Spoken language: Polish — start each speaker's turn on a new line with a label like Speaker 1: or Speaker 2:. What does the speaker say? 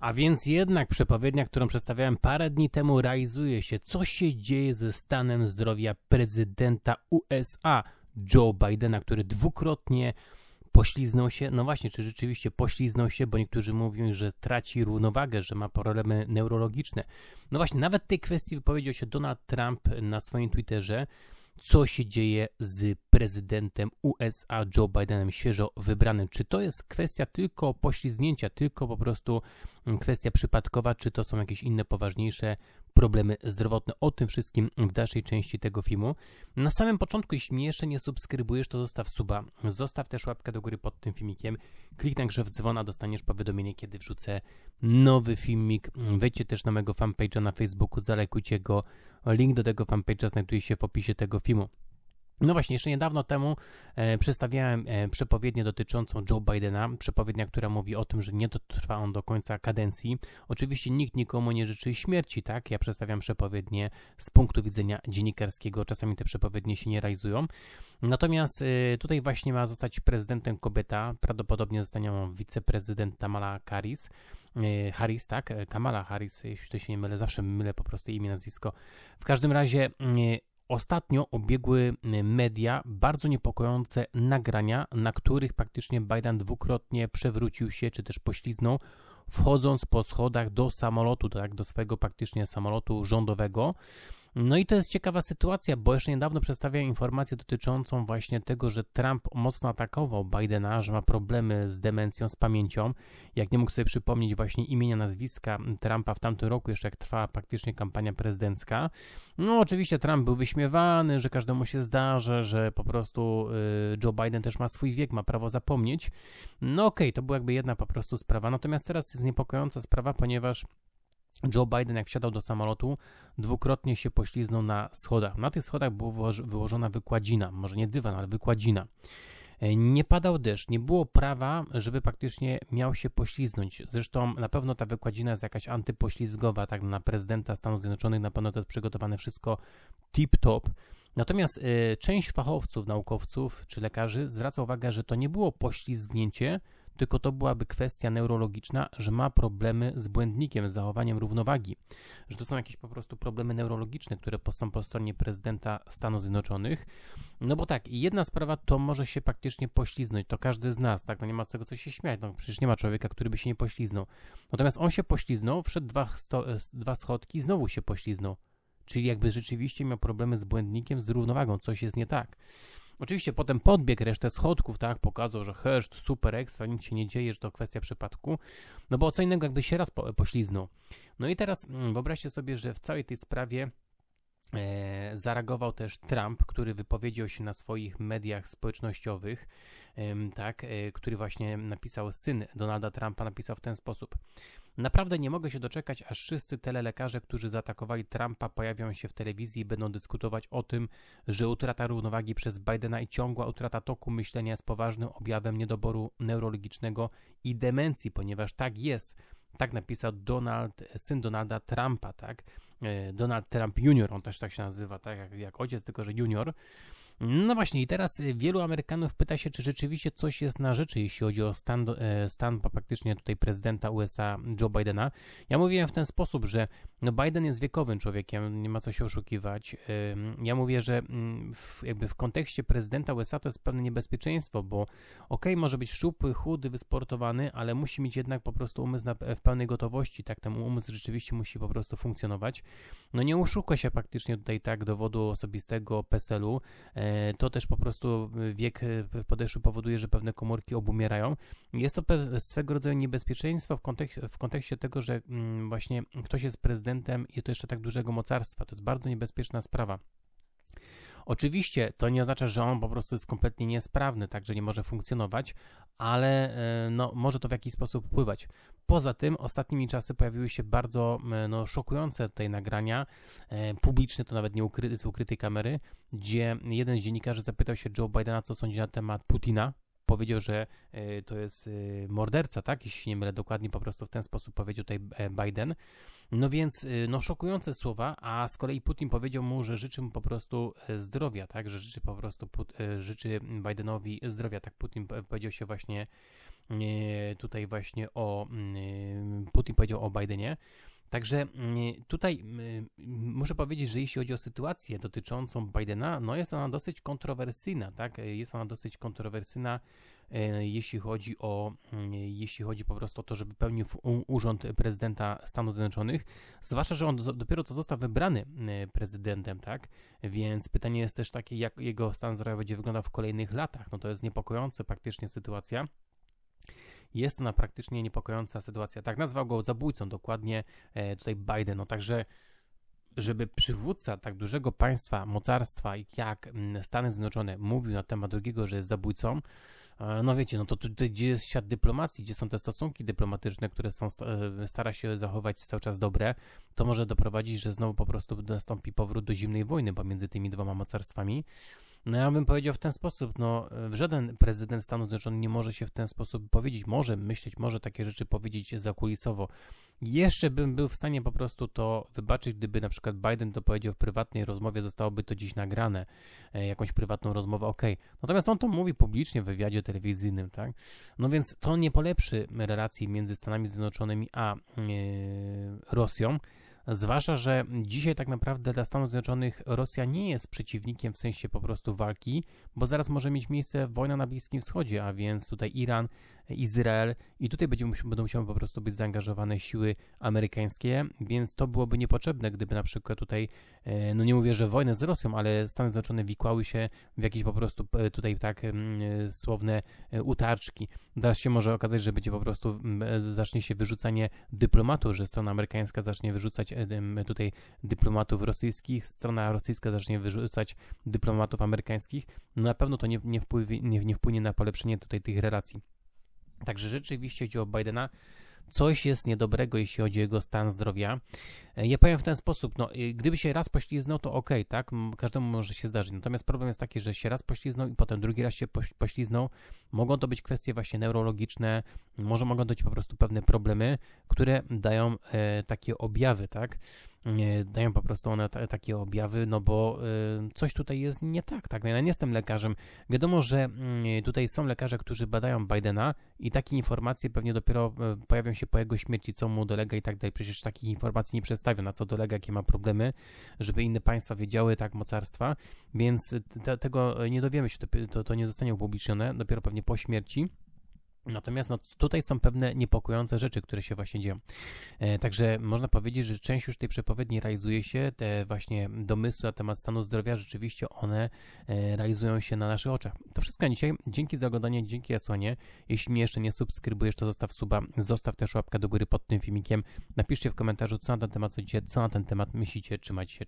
Speaker 1: A więc jednak przepowiednia, którą przedstawiałem parę dni temu, realizuje się. Co się dzieje ze stanem zdrowia prezydenta USA, Joe Bidena, który dwukrotnie pośliznął się? No właśnie, czy rzeczywiście pośliznął się, bo niektórzy mówią, że traci równowagę, że ma problemy neurologiczne. No właśnie, nawet tej kwestii wypowiedział się Donald Trump na swoim Twitterze co się dzieje z prezydentem USA Joe Bidenem świeżo wybranym. Czy to jest kwestia tylko poślizgnięcia, tylko po prostu kwestia przypadkowa, czy to są jakieś inne poważniejsze problemy zdrowotne. O tym wszystkim w dalszej części tego filmu. Na samym początku, jeśli mnie jeszcze nie subskrybujesz, to zostaw suba, zostaw też łapkę do góry pod tym filmikiem, kliknij także w dzwona, dostaniesz powiadomienie, kiedy wrzucę nowy filmik. Wejdźcie też na mojego fanpage'a na Facebooku, zalekujcie go. Link do tego fanpage'a znajduje się w opisie tego filmu. No właśnie, jeszcze niedawno temu e, przedstawiałem e, przepowiednię dotyczącą Joe Bidena, przepowiednia, która mówi o tym, że nie dotrwa on do końca kadencji. Oczywiście nikt nikomu nie życzy śmierci, tak? Ja przedstawiam przepowiednie z punktu widzenia dziennikarskiego, czasami te przepowiednie się nie realizują. Natomiast e, tutaj właśnie ma zostać prezydentem kobieta, prawdopodobnie zostanie on wiceprezydent Kamala Harris. E, Harris, tak? E, Kamala Harris, jeśli to się nie mylę, zawsze mylę po prostu imię, nazwisko. W każdym razie e, Ostatnio obiegły y, media bardzo niepokojące nagrania, na których praktycznie Biden dwukrotnie przewrócił się czy też pośliznął, wchodząc po schodach do samolotu, tak, do swojego praktycznie samolotu rządowego. No i to jest ciekawa sytuacja, bo jeszcze niedawno przedstawiałem informację dotyczącą właśnie tego, że Trump mocno atakował Bidena, że ma problemy z demencją, z pamięcią. Jak nie mógł sobie przypomnieć właśnie imienia, nazwiska Trumpa w tamtym roku, jeszcze jak trwała praktycznie kampania prezydencka. No oczywiście Trump był wyśmiewany, że każdemu się zdarza, że po prostu y, Joe Biden też ma swój wiek, ma prawo zapomnieć. No okej, okay, to była jakby jedna po prostu sprawa. Natomiast teraz jest niepokojąca sprawa, ponieważ Joe Biden, jak wsiadał do samolotu, dwukrotnie się pośliznął na schodach. Na tych schodach była wyłożona wykładzina, może nie dywan, ale wykładzina. E, nie padał deszcz, nie było prawa, żeby praktycznie miał się pośliznąć. Zresztą na pewno ta wykładzina jest jakaś antypoślizgowa, tak na prezydenta Stanów Zjednoczonych na pewno to jest przygotowane wszystko tip-top. Natomiast y, część fachowców, naukowców czy lekarzy zwraca uwagę, że to nie było poślizgnięcie, tylko to byłaby kwestia neurologiczna, że ma problemy z błędnikiem, z zachowaniem równowagi, że to są jakieś po prostu problemy neurologiczne, które są po stronie prezydenta Stanów Zjednoczonych. No bo tak, jedna sprawa to może się praktycznie pośliznąć, to każdy z nas, tak, no nie ma z tego co się śmiać, no przecież nie ma człowieka, który by się nie pośliznął. Natomiast on się pośliznął, wszedł dwa, sto, e, dwa schodki i znowu się pośliznął. Czyli jakby rzeczywiście miał problemy z błędnikiem, z równowagą, coś jest nie tak. Oczywiście potem podbieg resztę schodków, tak, pokazał, że herszt, super ekstra, nic się nie dzieje, że to kwestia przypadku, no bo co innego jakby się raz po, pośliznął. No i teraz mm, wyobraźcie sobie, że w całej tej sprawie E, zareagował też Trump, który wypowiedział się na swoich mediach społecznościowych, tak, e, który właśnie napisał, syn Donalda Trumpa napisał w ten sposób. Naprawdę nie mogę się doczekać, aż wszyscy telelekarze, którzy zaatakowali Trumpa, pojawią się w telewizji i będą dyskutować o tym, że utrata równowagi przez Bidena i ciągła utrata toku myślenia jest poważnym objawem niedoboru neurologicznego i demencji, ponieważ tak jest. Tak napisał Donald, syn Donalda Trumpa, tak? E, Donald Trump Jr., on też tak się nazywa, tak jak, jak ojciec, tylko że junior. No właśnie, i teraz y, wielu Amerykanów pyta się, czy rzeczywiście coś jest na rzeczy, jeśli chodzi o stan, e, stan praktycznie tutaj prezydenta USA Joe Bidena. Ja mówiłem w ten sposób, że no Biden jest wiekowym człowiekiem, nie ma co się oszukiwać. Ja mówię, że mm, w, jakby w kontekście prezydenta USA to jest pewne niebezpieczeństwo, bo okej, okay, może być szczupły, chudy, wysportowany, ale musi mieć jednak po prostu umysł na, w pełnej gotowości, tak, ten umysł rzeczywiście musi po prostu funkcjonować. No nie oszuka się praktycznie tutaj tak dowodu osobistego PESEL-u, e, E, to też po prostu wiek e, podeszły powoduje, że pewne komórki obumierają. Jest to swego rodzaju niebezpieczeństwo w, kontek w kontekście tego, że mm, właśnie ktoś jest prezydentem i to jeszcze tak dużego mocarstwa. To jest bardzo niebezpieczna sprawa. Oczywiście to nie oznacza, że on po prostu jest kompletnie niesprawny, także nie może funkcjonować, ale e, no, może to w jakiś sposób wpływać. Poza tym ostatnimi czasy pojawiły się bardzo e, no, szokujące tutaj nagrania, e, publiczne to nawet nie ukryte z ukrytej kamery, gdzie jeden z dziennikarzy zapytał się Joe Bidena, co sądzi na temat Putina, powiedział, że e, to jest e, morderca, tak? Jeśli się nie mylę dokładnie, po prostu w ten sposób powiedział tutaj e, Biden. No więc, no szokujące słowa, a z kolei Putin powiedział mu, że życzy mu po prostu zdrowia, tak? Że życzy po prostu, Put życzy Bidenowi zdrowia, tak? Putin powiedział się właśnie tutaj właśnie o, mm, Putin powiedział o Bidenie. Także mm, tutaj mm, muszę powiedzieć, że jeśli chodzi o sytuację dotyczącą Bidena, no jest ona dosyć kontrowersyjna, tak? Jest ona dosyć kontrowersyjna, e, jeśli chodzi o, mm, jeśli chodzi po prostu o to, żeby pełnił urząd prezydenta Stanów Zjednoczonych, zwłaszcza, że on dopiero co został wybrany e, prezydentem, tak? Więc pytanie jest też takie, jak jego stan zdrowia będzie wyglądał w kolejnych latach. No to jest niepokojące praktycznie sytuacja. Jest ona praktycznie niepokojąca sytuacja. Tak nazwał go zabójcą dokładnie e, tutaj Biden. No także żeby przywódca tak dużego państwa, mocarstwa jak mm, Stany Zjednoczone mówił na temat drugiego, że jest zabójcą, e, no wiecie, no to tutaj gdzie jest świat dyplomacji, gdzie są te stosunki dyplomatyczne, które są, e, stara się zachować cały czas dobre, to może doprowadzić, że znowu po prostu nastąpi powrót do zimnej wojny pomiędzy tymi dwoma mocarstwami. No ja bym powiedział w ten sposób, no żaden prezydent Stanów Zjednoczonych nie może się w ten sposób powiedzieć, może myśleć, może takie rzeczy powiedzieć zakulisowo. Jeszcze bym był w stanie po prostu to wybaczyć, gdyby na przykład Biden to powiedział w prywatnej rozmowie, zostałoby to dziś nagrane, e, jakąś prywatną rozmowę, ok. Natomiast on to mówi publicznie w wywiadzie telewizyjnym, tak? No więc to nie polepszy relacji między Stanami Zjednoczonymi a e, Rosją. Zwłaszcza, że dzisiaj tak naprawdę dla Stanów Zjednoczonych Rosja nie jest przeciwnikiem w sensie po prostu walki, bo zaraz może mieć miejsce wojna na Bliskim Wschodzie, a więc tutaj Iran Izrael i tutaj będą musiały po prostu być zaangażowane siły amerykańskie, więc to byłoby niepotrzebne, gdyby na przykład tutaj, e, no nie mówię, że wojnę z Rosją, ale Stany Zjednoczone wikłały się w jakieś po prostu e, tutaj tak mm, e, słowne utarczki. Da się może okazać, że będzie po prostu, zacznie się wyrzucanie dyplomatów, że strona amerykańska zacznie wyrzucać tutaj dyplomatów rosyjskich, strona rosyjska zacznie wyrzucać dyplomatów amerykańskich. No na pewno to nie, nie, wpływi, nie, nie wpłynie na polepszenie tutaj tych relacji. Także rzeczywiście, chodzi o Bidena, coś jest niedobrego, jeśli chodzi o jego stan zdrowia. E, ja powiem w ten sposób, no, e, gdyby się raz pośliznął, to ok, tak, każdemu może się zdarzyć. Natomiast problem jest taki, że się raz pośliznął i potem drugi raz się pośliznął. Mogą to być kwestie właśnie neurologiczne, może mogą to być po prostu pewne problemy, które dają e, takie objawy, tak dają po prostu one takie objawy, no bo y, coś tutaj jest nie tak, tak? No ja nie jestem lekarzem. Wiadomo, że y, tutaj są lekarze, którzy badają Bidena i takie informacje pewnie dopiero y, pojawią się po jego śmierci, co mu dolega i tak dalej. Przecież takich informacji nie przedstawią, na co dolega, jakie ma problemy, żeby inne państwa wiedziały, tak, mocarstwa, więc y, te, tego y, nie dowiemy się, to, to, to nie zostanie upublicznione, dopiero pewnie po śmierci. Natomiast no, tutaj są pewne niepokojące rzeczy, które się właśnie dzieją. E, także można powiedzieć, że część już tej przepowiedni realizuje się, te właśnie domysły na temat stanu zdrowia, rzeczywiście one e, realizują się na naszych oczach. To wszystko dzisiaj. Dzięki za oglądanie, dzięki Jasłanie. Jeśli mnie jeszcze nie subskrybujesz, to zostaw suba, zostaw też łapkę do góry pod tym filmikiem. Napiszcie w komentarzu, co na ten temat, co, co na ten temat myślicie, czy macie się